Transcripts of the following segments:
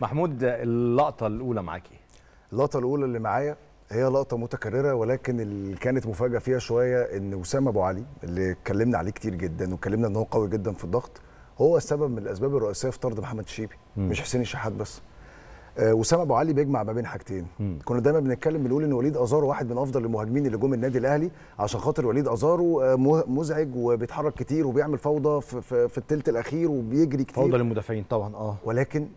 محمود اللقطه الاولى معاك ايه اللقطه الاولى اللي معايا هي لقطه متكرره ولكن اللي كانت مفاجاه فيها شويه ان وسام ابو علي اللي اتكلمنا عليه كتير جدا واتكلمنا ان هو قوي جدا في الضغط هو السبب من الاسباب الرئيسيه في طرد محمد الشيبي مش حسين الشحات بس آه وسام ابو علي بيجمع ما بين حاجتين مم. كنا دايما بنتكلم بنقول ان وليد ازارو واحد من افضل المهاجمين اللي جم النادي الاهلي عشان خاطر وليد ازارو آه مزعج وبيتحرك كتير وبيعمل فوضى في, في, في الثلث الاخير وبيجري كتير فوضى للمدافعين طبعا اه ولكن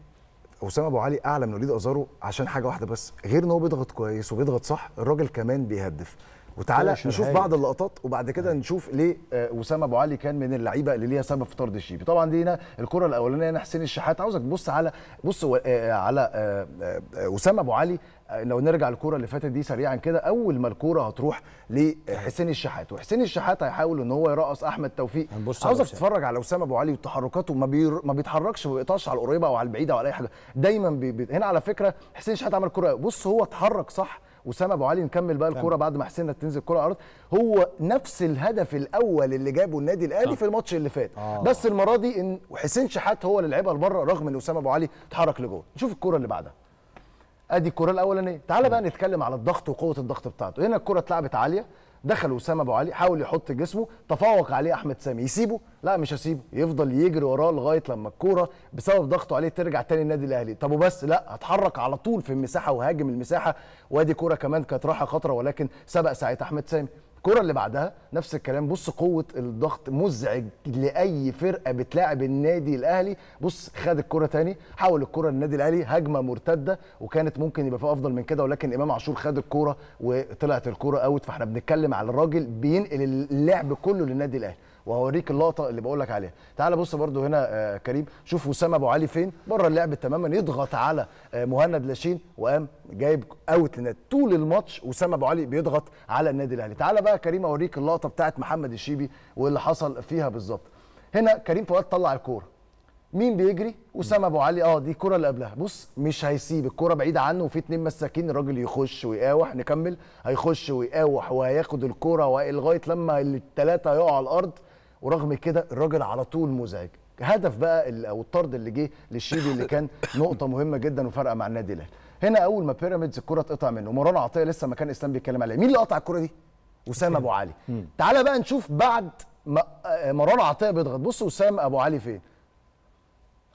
اسامه ابو علي اعلى من وليد ازارو عشان حاجه واحده بس غير ان هو بيضغط كويس وبيضغط صح الراجل كمان بيهدف وتعالى نشوف هاي. بعض اللقطات وبعد كده أيوة. نشوف ليه آه، وسام ابو علي كان من اللعيبه اللي ليها سبب في طرد الشيبي طبعا دي هنا الكره الاولانيه هنا حسين الشحات عاوزك تبص على بص آه، آه، على وسام ابو علي لو نرجع الكره اللي فاتت دي سريعا كده اول ما الكره هتروح لحسين أيوة. الشحات وحسين الشحات هيحاول ان هو يرقص احمد توفيق عاوزك تتفرج على وسام ابو علي وتحركاته ما, بير... ما بيتحركش ما بيقطعش على القريبه او على البعيده او على اي حاجه دايما بي... هنا على فكره حسين الشحات عمل كره بص هو اتحرك صح وسام ابو علي نكمل بقى الكوره بعد ما حسين تنزل الكوره ارض هو نفس الهدف الاول اللي جابه النادي الاهلي في الماتش اللي فات آه. بس المره دي ان حسين شحات هو اللي لعبها لبره رغم ان اسامه ابو علي اتحرك لجوه نشوف الكوره اللي بعدها ادي الكوره الاولانيه تعال بقى نتكلم على الضغط وقوه الضغط بتاعته هنا الكوره اتلعبت عاليه دخل وسام ابو علي حاول يحط جسمه تفوق عليه احمد سامي يسيبه لا مش هسيبه يفضل يجري وراه لغايه لما الكوره بسبب ضغطه عليه ترجع تاني النادي الاهلي طب وبس لا هتحرك على طول في المساحه وهاجم المساحه وادي كوره كمان كانت راحه خطره ولكن سبق ساعه احمد سامي الكره اللي بعدها نفس الكلام بص قوه الضغط مزعج لاي فرقه بتلاعب النادي الاهلي بص خد الكره تاني حول الكره للنادي الاهلي هجمه مرتده وكانت ممكن يبقى فيها افضل من كده ولكن امام عاشور خد الكره وطلعت الكره اوت فاحنا بنتكلم على الراجل بينقل اللعب كله للنادي الاهلي وهوريك اللقطه اللي بقول لك عليها تعال بص برده هنا آه، كريم شوف وسام ابو علي فين بره اللعب تماما يضغط على آه، مهند لاشين وقام جايب اوت للنادي طول الماتش وسام ابو علي بيضغط على النادي الاهلي تعال بقى كريم اوريك اللقطه بتاعت محمد الشيبي واللي حصل فيها بالظبط هنا كريم فؤاد طلع الكوره مين بيجري اسامه ابو علي اه دي الكره اللي قبلها بص مش هيسيب الكره بعيده عنه وفي اتنين مساكين الراجل يخش ويقاوح نكمل هيخش ويقاوح وهياخد الكره لغايه لما الثلاثه يقعوا على الارض ورغم كده الراجل على طول مزعج هدف بقى او الطرد اللي جه للشيبي اللي كان نقطه مهمه جدا وفارقه مع النادي الاهلي هنا اول ما بيراميدز الكره اتقطع منه مروان عطيه لسه ما كان اسلام بيتكلم عليها مين اللي قطع الكره دي اسامه ابو علي تعالى بقى نشوف بعد آه، مروان عطيه بيضغط بص اسامه ابو علي فين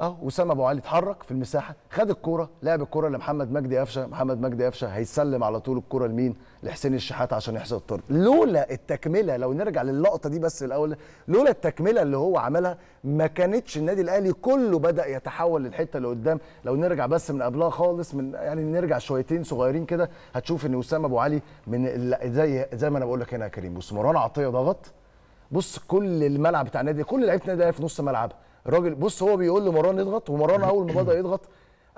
اه وسام ابو علي اتحرك في المساحه خد الكوره لعب الكوره لمحمد مجدي قفشه محمد مجدي قفشه هيسلم على طول الكوره لمين لحسين الشحات عشان يحصل الطرد لولا التكمله لو نرجع للقطه دي بس الاول لولا التكمله اللي هو عملها ما كانتش النادي الاهلي كله بدا يتحول للحته اللي قدام لو نرجع بس من قبلها خالص من يعني نرجع شويتين صغيرين كده هتشوف ان وسام ابو علي من زي زي ما انا بقول لك هنا يا كريم بص مروان عطيه ضغط بص كل الملعب بتاع النادي كل لعيبه النادي في نص ملعبها الراجل بص هو بيقول لمروان اضغط ومروان اول ما بدا يضغط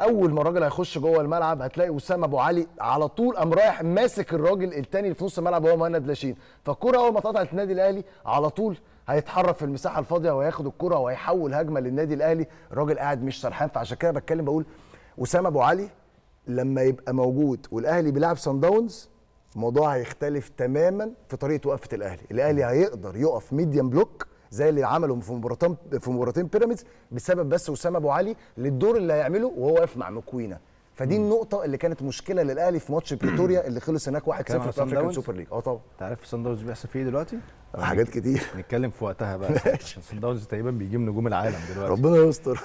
اول ما الراجل هيخش جوه الملعب هتلاقي اسامه ابو علي على طول قام رايح ماسك الراجل الثاني في نص الملعب وهو مهند لاشين فالكره اول ما اتقطعت النادي الاهلي على طول هيتحرك في المساحه الفاضيه وهياخد الكره وهيحول هجمه للنادي الاهلي الراجل قاعد مش سرحان فعشان كده بتكلم بقول اسامه ابو علي لما يبقى موجود والاهلي بيلعب سان داونز الموضوع هيختلف تماما في طريقه وقفه الاهلي الاهلي هيقدر يقف ميديم بلوك زي اللي عمله في مباراتين في مباراتين بيراميدز بسبب بس وسام ابو علي للدور اللي هيعمله وهو واقف مع مكوينا فدي النقطة اللي كانت مشكلة للأهلي في ماتش بريتوريا اللي خلص هناك 1-0 في أفريكان سوبر ليج اه طبعا أنت عارف صن داونز بيحصل فيه ايه دلوقتي؟ آه، حاجات كتير نتكلم في وقتها بقى صن داونز تقريبا بيجيب نجوم العالم دلوقتي ربنا يستر